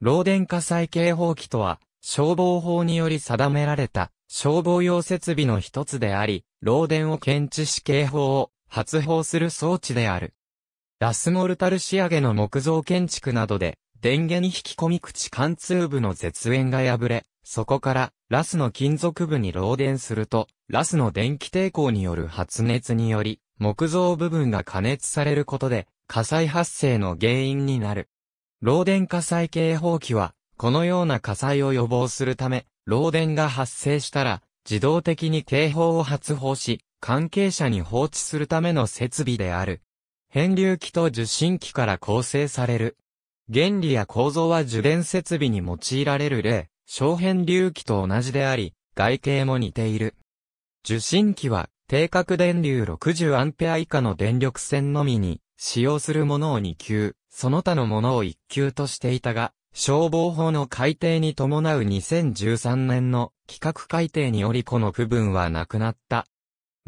漏電火災警報器とは、消防法により定められた消防用設備の一つであり、漏電を検知し警報を発報する装置である。ラスモルタル仕上げの木造建築などで、電源に引き込み口貫通部の絶縁が破れ、そこからラスの金属部に漏電すると、ラスの電気抵抗による発熱により、木造部分が加熱されることで、火災発生の原因になる。漏電火災警報器は、このような火災を予防するため、漏電が発生したら、自動的に警報を発報し、関係者に放置するための設備である。変流器と受信機から構成される。原理や構造は受電設備に用いられる例、小変流器と同じであり、外形も似ている。受信機は、定格電流 60A 以下の電力線のみに、使用するものを2級、その他のものを一級としていたが、消防法の改定に伴う2013年の規格改定によりこの区分はなくなった。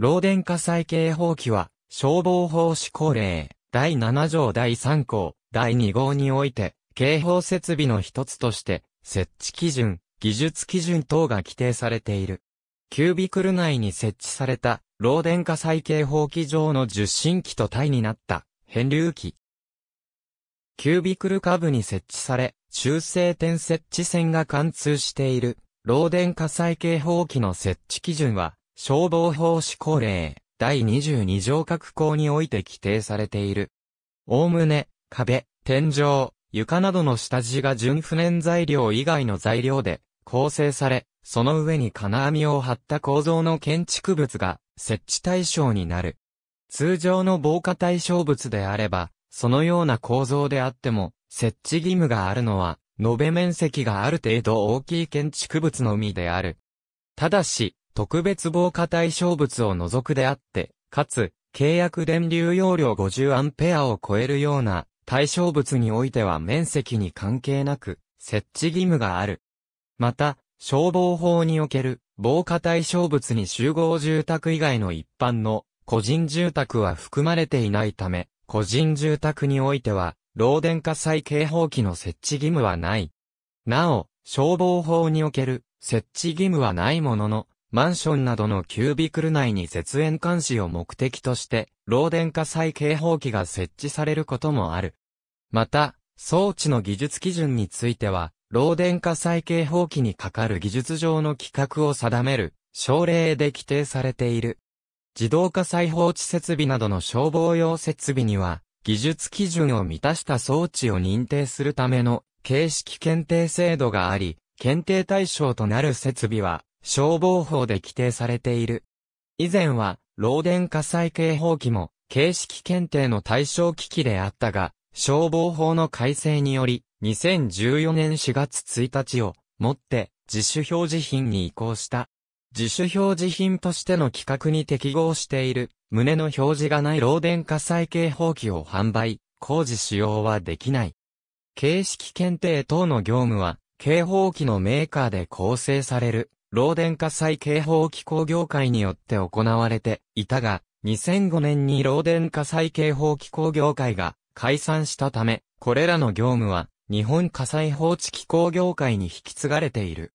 漏電火災警報器は、消防法施行令、第7条第3項、第2号において、警報設備の一つとして、設置基準、技術基準等が規定されている。キュービクル内に設置された、漏電火災警報器上の受信機と体になった、変流器、キュービクル下部に設置され、修正点設置線が貫通している、漏電火災警報器の設置基準は、消防法施行令、第22条各項において規定されている。おおむね、壁、天井、床などの下地が純不燃材料以外の材料で構成され、その上に金網を張った構造の建築物が設置対象になる。通常の防火対象物であれば、そのような構造であっても、設置義務があるのは、延べ面積がある程度大きい建築物のみである。ただし、特別防火対象物を除くであって、かつ、契約電流容量50アンペアを超えるような対象物においては面積に関係なく、設置義務がある。また、消防法における防火対象物に集合住宅以外の一般の個人住宅は含まれていないため、個人住宅においては、漏電火災警報器の設置義務はない。なお、消防法における設置義務はないものの、マンションなどのキュービクル内に絶縁監視を目的として、漏電火災警報器が設置されることもある。また、装置の技術基準については、漏電火災警報器にかかる技術上の規格を定める、省令で規定されている。自動火災放置設備などの消防用設備には、技術基準を満たした装置を認定するための形式検定制度があり、検定対象となる設備は消防法で規定されている。以前は、漏電火災警報器も形式検定の対象機器であったが、消防法の改正により、2014年4月1日をもって自主表示品に移行した。自主表示品としての規格に適合している、胸の表示がない漏電火災警報器を販売、工事使用はできない。形式検定等の業務は、警報器のメーカーで構成される、漏電火災警報機構業界によって行われていたが、2005年に漏電火災警報機構業界が解散したため、これらの業務は日本火災放置機構業界に引き継がれている。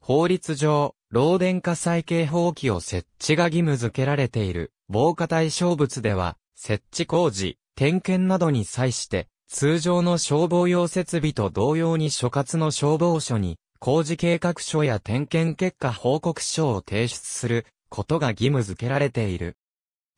法律上、漏電火再警報器を設置が義務付けられている防火対象物では、設置工事、点検などに際して、通常の消防用設備と同様に所轄の消防署に、工事計画書や点検結果報告書を提出することが義務付けられている。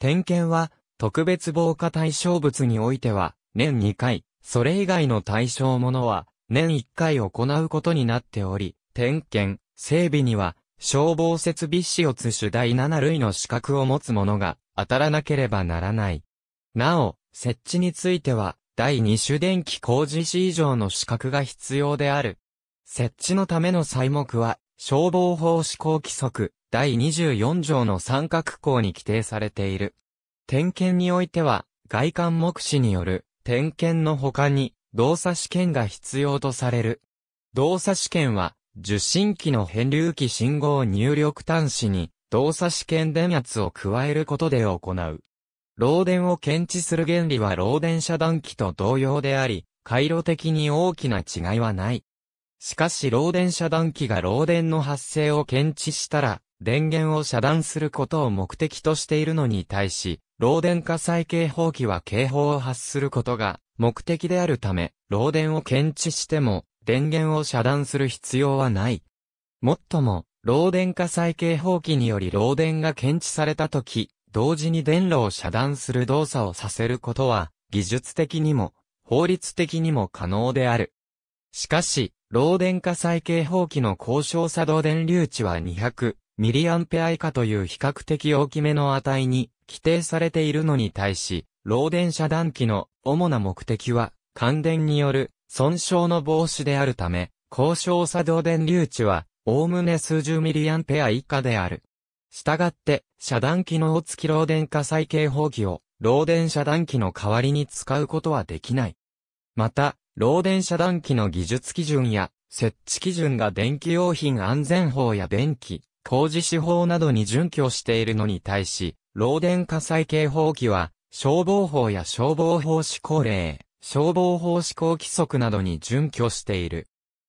点検は、特別防火対象物においては、年2回、それ以外の対象ものは、年1回行うことになっており、点検、整備には、消防設備士をつ主第7類の資格を持つ者が当たらなければならない。なお、設置については、第2種電気工事士以上の資格が必要である。設置のための細目は、消防法施行規則、第24条の三角項に規定されている。点検においては、外観目視による、点検の他に、動作試験が必要とされる。動作試験は、受信機の変流器信号入力端子に動作試験電圧を加えることで行う。漏電を検知する原理は漏電遮断機と同様であり、回路的に大きな違いはない。しかし漏電遮断機が漏電の発生を検知したら、電源を遮断することを目的としているのに対し、漏電火災警報器は警報を発することが目的であるため、漏電を検知しても、電源を遮断する必要はない。もっとも、漏電化再警報器により漏電が検知された時、同時に電路を遮断する動作をさせることは、技術的にも、法律的にも可能である。しかし、漏電化再警報器の高渉作動電流値は 200mA 以下という比較的大きめの値に規定されているのに対し、漏電遮断機の主な目的は、感電による損傷の防止であるため、高小作動電流値は、おおむね数十ミリアンペア以下である。したがって、遮断機能付き漏電火災警報器を、漏電遮断機の代わりに使うことはできない。また、漏電遮断機の技術基準や、設置基準が電気用品安全法や電気、工事手法などに準拠しているのに対し、漏電火災警報器は、消防法や消防法施行令、消防法施行規則などに準拠している。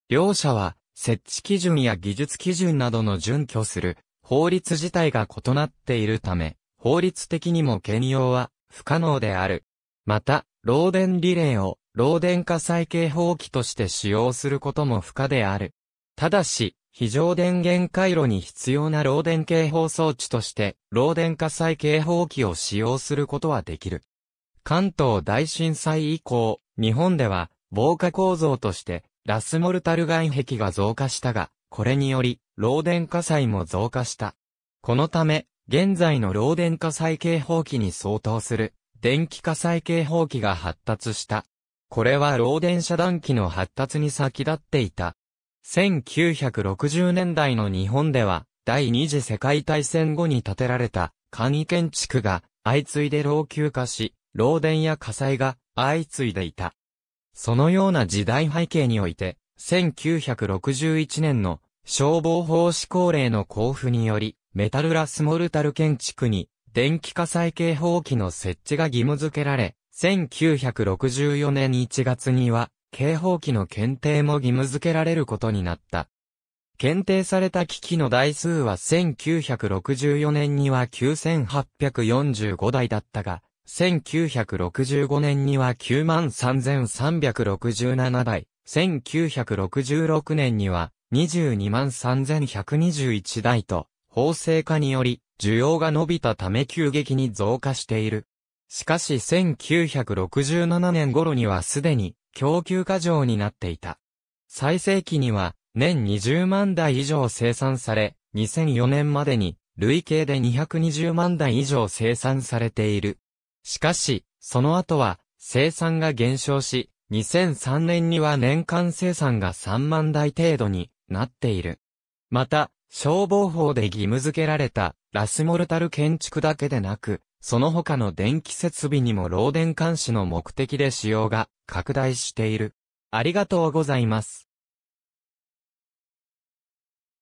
両者は、設置基準や技術基準などの準拠する、法律自体が異なっているため、法律的にも兼用は不可能である。また、漏電リレーを漏電化再警報器として使用することも不可である。ただし、非常電源回路に必要な漏電警報装置として、漏電化再警報器を使用することはできる。関東大震災以降、日本では防火構造としてラスモルタル外壁が増加したが、これにより、漏電火災も増加した。このため、現在の漏電火災警報器に相当する、電気火災警報器が発達した。これは漏電遮断器の発達に先立っていた。1960年代の日本では、第二次世界大戦後に建てられた簡易建築が相次いで老朽化し、漏電や火災が相次いでいた。そのような時代背景において、1961年の消防法施行令の交付により、メタルラスモルタル建築に電気火災警報器の設置が義務付けられ、1964年1月には警報器の検定も義務付けられることになった。検定された機器の台数は1964年には9845台だったが、1965年には93,367台、1966年には223,121台と、法制化により、需要が伸びたため急激に増加している。しかし1967年頃にはすでに供給過剰になっていた。最盛期には年20万台以上生産され、2004年までに累計で220万台以上生産されている。しかし、その後は、生産が減少し、2003年には年間生産が3万台程度になっている。また、消防法で義務付けられたラスモルタル建築だけでなく、その他の電気設備にも漏電監視の目的で使用が拡大している。ありがとうございます。